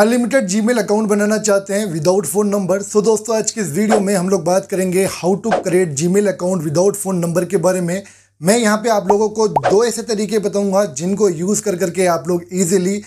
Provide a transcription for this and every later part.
unlimited Gmail account बनाना चाहते हैं without phone number so दोस्तों आज के इस वीडियो में हम लोग बात करेंगे how to create Gmail account without phone number के बारे में मैं यहाँ पे आप लोगों को दो ऐसे तरीके बताऊँगा जिनको यूज़ कर करके आप लोग ईजिली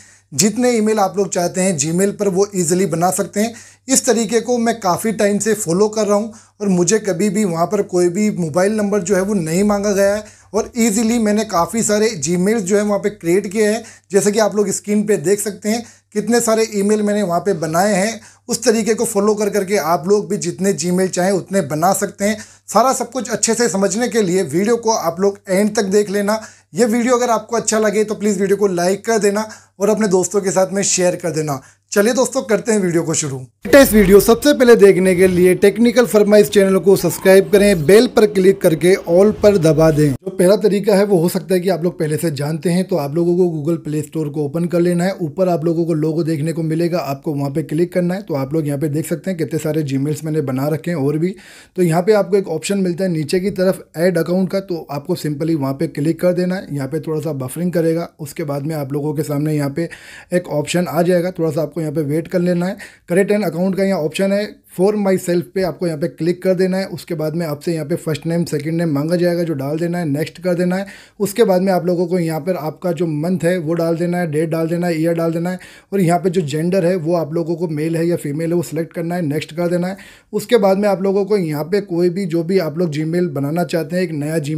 जितने ईमेल आप लोग चाहते हैं जीमेल पर वो ईजिली बना सकते हैं इस तरीके को मैं काफ़ी टाइम से फॉलो कर रहा हूँ और मुझे कभी भी वहाँ पर कोई भी मोबाइल नंबर जो है वो नहीं मांगा गया है और ईजिली मैंने काफ़ी सारे जी जो है वहाँ पर क्रिएट किए हैं जैसे कि आप लोग स्क्रीन पर देख सकते हैं कितने सारे ईमेल मैंने वहाँ पे बनाए हैं उस तरीके को फॉलो कर करके आप लोग भी जितने जीमेल चाहें उतने बना सकते हैं सारा सब कुछ अच्छे से समझने के लिए वीडियो को आप लोग एंड तक देख लेना ये वीडियो अगर आपको अच्छा लगे तो प्लीज़ वीडियो को लाइक कर देना और अपने दोस्तों के साथ में शेयर कर देना चलिए दोस्तों करते हैं वीडियो को शुरू लेटेस्ट वीडियो सबसे पहले देखने के लिए टेक्निकल फरमाइज चैनल को सब्सक्राइब करें बेल पर क्लिक करके ऑल पर दबा दें जो पहला तरीका है वो हो सकता है कि आप लोग पहले से जानते हैं तो आप लोगों को गूगल प्ले स्टोर को ओपन कर लेना है ऊपर आप लोगों को लोगो देखने को मिलेगा आपको वहाँ पे क्लिक करना है तो आप लोग यहाँ पे देख सकते हैं कितने सारे जी मैंने बना रखे हैं और भी तो यहाँ पे आपको एक ऑप्शन मिलता है नीचे की तरफ एड अकाउंट का तो आपको सिंपली वहाँ पे क्लिक कर देना है यहाँ पे थोड़ा सा बफरिंग करेगा उसके बाद में आप लोगों के सामने यहाँ पे एक ऑप्शन आ जाएगा थोड़ा सा आपको यहाँ पे वेट कर लेना है करेक्ट एंड अकाउंट का यहाँ ऑप्शन है फॉर माई सेल्फ पे आपको यहाँ पे क्लिक कर देना है उसके बाद में आपसे यहाँ पे फर्स्ट नेम सेकंड नेम मांगा जाएगा जो डाल देना है नेक्स्ट कर देना है उसके बाद में आप लोगों को यहाँ पर आपका जो मंथ है वो डाल देना है डेट डाल देना है ईयर डाल देना है और यहाँ पर जो जेंडर है वो आप लोगों को मेल है या फीमेल है वो सिलेक्ट करना है नेक्स्ट कर देना है उसके बाद में आप लोगों को यहाँ पर कोई भी जो भी आप लोग जी बनाना चाहते हैं एक नया जी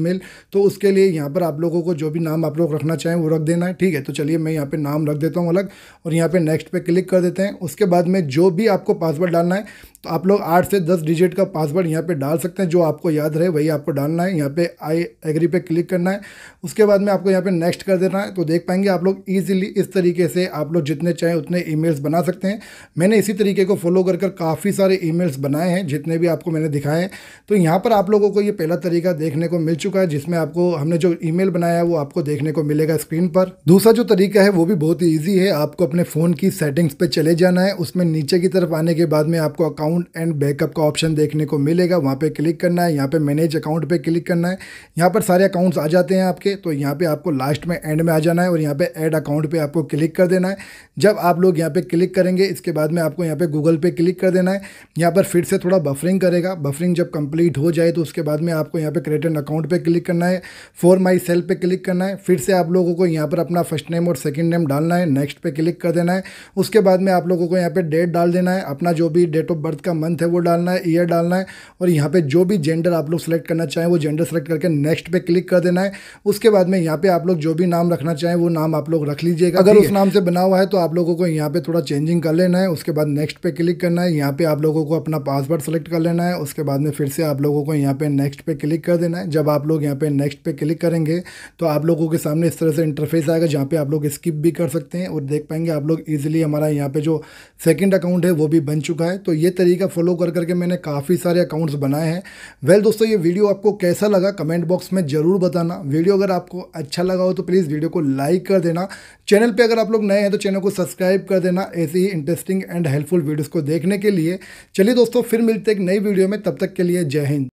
तो उसके लिए यहाँ पर आप लोगों को जो भी नाम आप लोग रखना चाहें वो रख देना है ठीक है तो चलिए मैं यहाँ पर नाम रख देता हूँ अलग और यहाँ पर नेक्स्ट पर क्लिक कर देते हैं उसके बाद में जो भी आपको पासवर्ड डालना है तो आप लोग आठ से दस डिजिट का पासवर्ड यहाँ पे डाल सकते हैं जो आपको याद रहे वही आपको डालना है यहाँ पे आई एग्री पे क्लिक करना है उसके बाद में आपको यहाँ पे नेक्स्ट कर देना है तो देख पाएंगे आप लोग ईजिली इस तरीके से आप लोग जितने चाहें उतने ईमेल्स बना सकते हैं मैंने इसी तरीके को फॉलो कर काफ़ी सारे ई बनाए हैं जितने भी आपको मैंने दिखाए हैं तो यहाँ पर आप लोगों को ये पहला तरीका देखने को मिल चुका है जिसमें आपको हमने जो ई बनाया है वो आपको देखने को मिलेगा स्क्रीन पर दूसरा जो तरीका है वो भी बहुत ही ईजी है आपको अपने फ़ोन की सेटिंग्स पर चले जाना है उसमें नीचे की तरफ आने के बाद में आपको अकाउंट अकाउंट एंड बैकअप का ऑप्शन देखने को मिलेगा वहाँ पे क्लिक करना है यहाँ पे मैनेज अकाउंट पे क्लिक करना है यहाँ पर सारे अकाउंट्स आ जाते हैं आपके तो यहाँ पे आपको लास्ट में एंड में आ जाना है और यहाँ पे ऐड अकाउंट पे आपको क्लिक कर देना है जब आप लोग यहाँ पे क्लिक करेंगे इसके बाद में आपको यहाँ पे गूगल पे क्लिक कर देना है यहाँ पर फिर से थोड़ा बफरिंग करेगा बफरिंग जब कंप्लीट हो जाए तो उसके बाद में आपको यहाँ पे क्रेडिट अकाउंट पर क्लिक करना है फॉर माई सेल पर क्लिक करना है फिर से आप लोगों को यहाँ पर अपना फर्स्ट नेम और सेकेंड नेम डालना है नेक्स्ट पर क्लिक कर देना है उसके बाद में आप लोगों को यहाँ पर डेट डाल देना है अपना जो भी डेट ऑफ बर्थ का मंथ है वो डालना है ईयर डालना है और यहाँ पे जो भी जेंडर आप लोग सेलेक्ट करना चाहें वो जेंडर सेलेक्ट करके नेक्स्ट पे क्लिक कर देना है उसके बाद में यहाँ पे आप लोग जो भी नाम रखना चाहें वो नाम आप लोग रख लीजिएगा अगर उस नाम से बना हुआ है तो आप लोगों को यहाँ पे थोड़ा चेंजिंग कर लेना है उसके बाद नेक्स्ट पे क्लिक करना है यहाँ पे आप लोगों को अपना पासवर्ड सेलेक्ट कर लेना है उसके बाद में फिर से आप लोगों को यहाँ पे नेक्स्ट पे क्लिक कर देना है जब आप लोग यहाँ पे नेक्स्ट पे क्लिक करेंगे तो आप लोगों के सामने इस तरह से इंटरफेस आएगा जहाँ पे आप लोग स्किप भी कर सकते हैं और देख पाएंगे आप लोग ईजिली हमारा यहाँ पे जो सेकेंड अकाउंट है वो भी बन चुका है तो ये तरीके यही का फॉलो कर करके मैंने काफ़ी सारे अकाउंट्स बनाए हैं वेल दोस्तों ये वीडियो आपको कैसा लगा कमेंट बॉक्स में ज़रूर बताना वीडियो अगर आपको अच्छा लगा हो तो प्लीज़ वीडियो को लाइक कर देना चैनल पर अगर आप लोग नए हैं तो चैनल को सब्सक्राइब कर देना ऐसे ही इंटरेस्टिंग एंड हेल्पफुल वीडियोज़ को देखने के लिए चलिए दोस्तों फिर मिलते एक नई वीडियो में तब तक के लिए जय हिंद